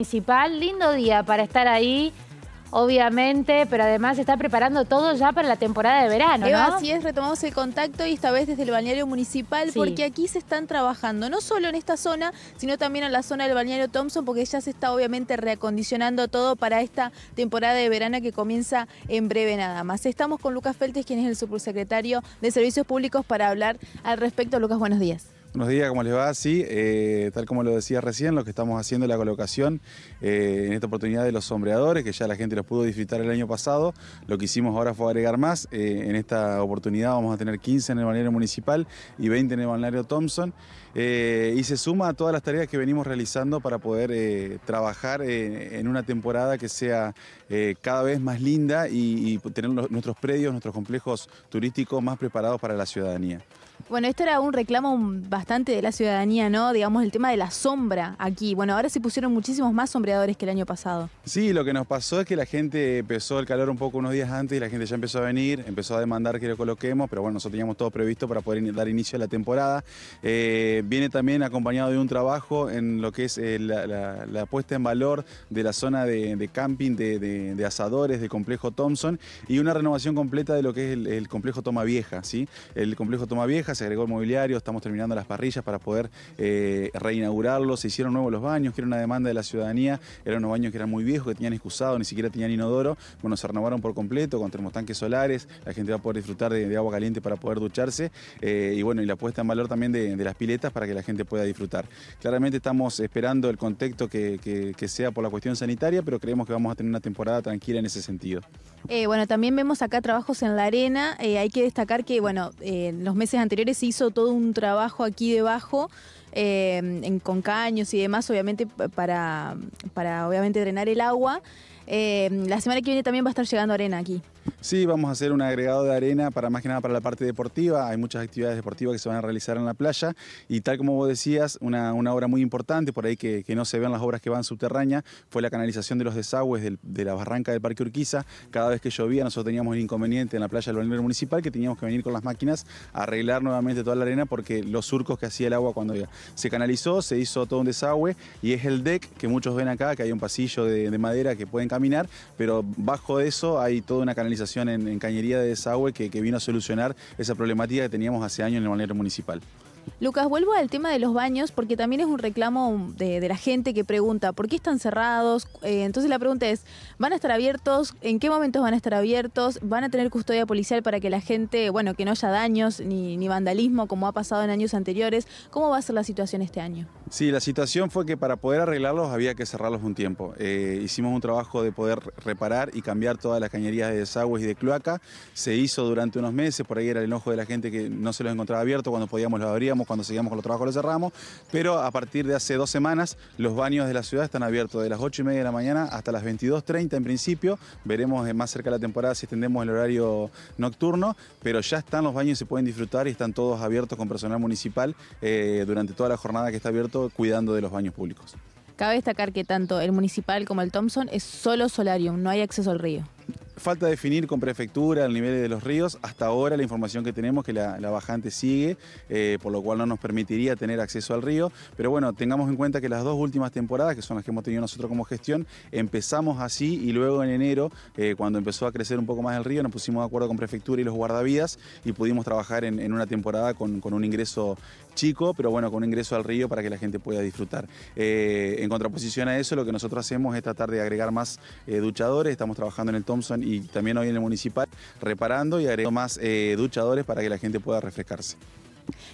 municipal. Lindo día para estar ahí, obviamente, pero además se está preparando todo ya para la temporada de verano, ¿no? Así es, retomamos el contacto y esta vez desde el balneario municipal, porque aquí se están trabajando, no solo en esta zona, sino también en la zona del balneario Thompson, porque ya se está obviamente reacondicionando todo para esta temporada de verano que comienza en breve nada más. Estamos con Lucas Feltes, quien es el subsecretario de Servicios Públicos, para hablar al respecto. Lucas, buenos días. Buenos días, ¿cómo les va? Sí, eh, tal como lo decía recién, lo que estamos haciendo es la colocación eh, en esta oportunidad de los sombreadores, que ya la gente los pudo disfrutar el año pasado. Lo que hicimos ahora fue agregar más. Eh, en esta oportunidad vamos a tener 15 en el balneario municipal y 20 en el balneario Thompson. y se suma a todas las tareas que venimos realizando para poder trabajar en una temporada que sea cada vez más linda y, tener nuestros predios, nuestros complejos turísticos más preparados para la ciudadanía. Bueno, esto era un reclamo bastante de la ciudadanía, ¿no? Digamos, el tema de la sombra aquí. Bueno, ahora se pusieron muchísimos más sombreadores que el año pasado. Sí, lo que nos pasó es que la gente empezó el calor un poco unos días antes y la gente ya empezó a venir, empezó a demandar que lo coloquemos, pero bueno, nosotros teníamos todo previsto para poder dar inicio a la temporada. Eh, viene también acompañado de un trabajo en lo que es eh, la, puesta en valor de la zona de, camping, de, asadores, del complejo Thompson y una renovación completa de lo que es el, complejo Toma Vieja, ¿sí? El complejo Toma Vieja se agregó el mobiliario, estamos terminando las parrillas para poder eh, reinaugurarlos, se hicieron nuevos los baños, que era una demanda de la ciudadanía, eran unos baños que eran muy viejos, que tenían excusado, ni siquiera tenían inodoro, bueno, se renovaron por completo con termotanques solares, la gente va a poder disfrutar de, agua caliente para poder ducharse, eh, y bueno, y la puesta en valor también de, las piletas para que la gente pueda disfrutar. Claramente estamos esperando el contexto que, sea por la cuestión sanitaria, pero creemos que vamos a tener una temporada tranquila en ese sentido. Eh, bueno, también vemos acá trabajos en la arena, eh, hay que destacar que, bueno, en los meses anteriores se hizo todo un trabajo aquí aquí debajo. Em, en, con caños y demás, obviamente para, para obviamente drenar el agua. Em, la semana que viene también va a estar llegando arena aquí. Sí, vamos a hacer un agregado de arena para más que nada para la parte deportiva. Hay muchas actividades deportivas que se van a realizar en la playa y tal como vos decías, una, obra muy importante, por ahí que, no se vean las obras que van subterráneas, fue la canalización de los desagües de la barranca del Parque Urquiza. Cada vez que llovía nosotros teníamos un inconveniente en la playa del balneario municipal que teníamos que venir con las máquinas a arreglar nuevamente toda la arena porque los surcos que hacía el agua cuando se canalizó, se hizo todo un desagüe y es el deck que muchos ven acá, que hay un pasillo de, de madera que pueden caminar, pero bajo eso hay toda una canalización en, Cañería de Desagüe que, que, vino a solucionar esa problemática que teníamos hace años en el balneario municipal. Lucas, vuelvo al tema de los baños porque también es un reclamo de, la gente que pregunta, ¿por qué están cerrados? Eh, entonces la pregunta es, ¿van a estar abiertos? ¿En qué momentos van a estar abiertos? ¿Van a tener custodia policial para que la gente, bueno, que no haya daños ni, vandalismo como ha pasado en años anteriores? ¿Cómo va a ser la situación este año? Sí, la situación fue que para poder arreglarlos había que cerrarlos un tiempo. Eh, hicimos un trabajo de poder reparar y cambiar todas las cañerías de desagües y de cloaca. Se hizo durante unos meses, por ahí era el enojo de la gente que no se los encontraba abierto cuando podíamos los abrir cuando seguimos con los trabajos, los cerramos, pero a partir de hace dos semanas los baños de la ciudad están abiertos de las 8 y media de la mañana hasta las 22.30 en principio, veremos más cerca la temporada si extendemos el horario nocturno, pero ya están los baños, se pueden disfrutar y están todos abiertos con personal municipal eh, durante toda la jornada que está abierto cuidando de los baños públicos. Cabe destacar que tanto el municipal como el Thompson es solo solarium, no hay acceso al río. Falta definir con prefectura el nivel de los ríos. Hasta ahora la información que tenemos que la, bajante sigue, eh, por lo cual no nos permitiría tener acceso al río. Pero bueno, tengamos en cuenta que las dos últimas temporadas, que son las que hemos tenido nosotros como gestión, empezamos así y luego en enero, eh, cuando empezó a crecer un poco más el río, nos pusimos de acuerdo con prefectura y los guardavidas y pudimos trabajar en, una temporada con un ingreso chico, pero bueno, con un ingreso al río para que la gente pueda disfrutar. Eh, en contraposición a eso, lo que nosotros hacemos es tratar de agregar más eh, duchadores, estamos trabajando en el Thompson y también hoy en el municipal, reparando y agregando más eh, duchadores para que la gente pueda refrescarse.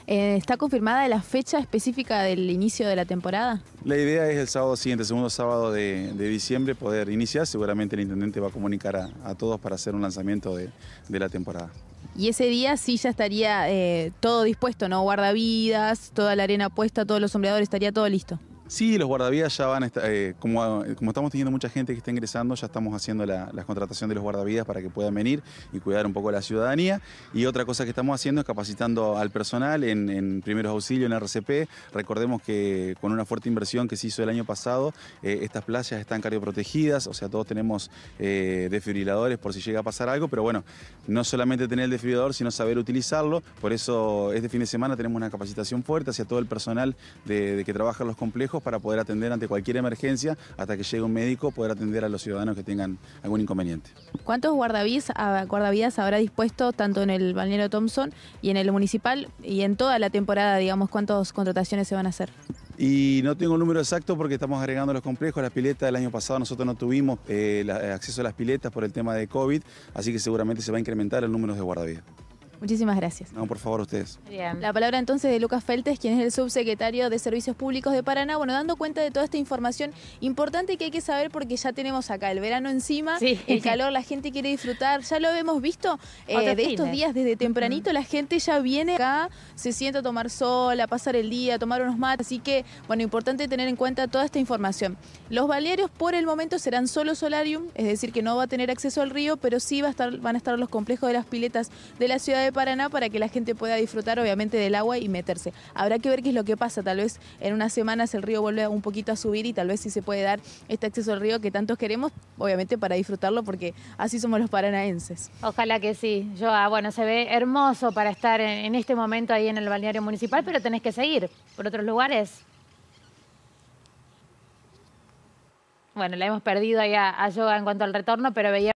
¿Está confirmada la fecha específica del inicio de la temporada? La idea es el sábado siguiente, segundo sábado de, diciembre, poder iniciar. Seguramente el intendente va a comunicar a, todos para hacer un lanzamiento de la temporada. Y ese día sí ya estaría eh, todo dispuesto, ¿no? Guardavidas, toda la arena puesta, todos los sombreadores, estaría todo listo. Sí, los guardavidas ya van, eh, eh, como, estamos teniendo mucha gente que está ingresando, ya estamos haciendo la, contratación de los guardavidas para que puedan venir y cuidar un poco la ciudadanía. Y otra cosa que estamos haciendo es capacitando al personal en, primeros auxilios, en RCP. Recordemos que con una fuerte inversión que se hizo el año pasado, eh, estas playas están cardioprotegidas, o sea, todos tenemos desfibriladores por si llega a pasar algo, pero bueno, no solamente tener el desfibrilador, sino saber utilizarlo. Por eso este fin de semana tenemos una capacitación fuerte hacia todo el personal de que trabaja en los complejos para poder atender ante cualquier emergencia, hasta que llegue un médico, poder atender a los ciudadanos que tengan algún inconveniente. ¿Cuántos ah, guardavidas, habrá dispuesto tanto en el balneario Thompson y en el municipal y en toda la temporada, digamos, cuántas contrataciones se van a hacer? Y no tengo el número exacto porque estamos agregando los complejos. Las piletas del año pasado nosotros no tuvimos eh, acceso a las piletas por el tema de COVID, así que seguramente se va a incrementar el número de guardavidas. Muchísimas gracias. No, por favor, ustedes. La palabra entonces de Lucas Feltes, quien es el subsecretario de Servicios Públicos de Paraná. Bueno, dando cuenta de toda esta información importante que hay que saber porque ya tenemos acá el verano encima, el calor, la gente quiere disfrutar. Ya lo hemos visto eh, de estos días desde tempranito, la gente ya viene acá, se sienta a tomar sol, a pasar el día, a tomar unos mates. Así que, bueno, importante tener en cuenta toda esta información. Los balnearios por el momento serán solo solarium, es decir, que no va a tener acceso al río, pero sí va a estar, van a estar los complejos de las piletas de la ciudad de Paraná para que la gente pueda disfrutar obviamente del agua y meterse. Habrá que ver qué es lo que pasa, tal vez en unas semanas el río vuelve un poquito a subir y tal vez si se puede dar este acceso al río que tantos queremos, obviamente para disfrutarlo porque así somos los paranaenses. Ojalá que sí. Yo, ah, bueno, se ve hermoso para estar en este momento ahí en el balneario municipal, pero tenés que seguir por otros lugares. Bueno, la hemos perdido ahí a, a Yoga en cuanto al retorno, pero veía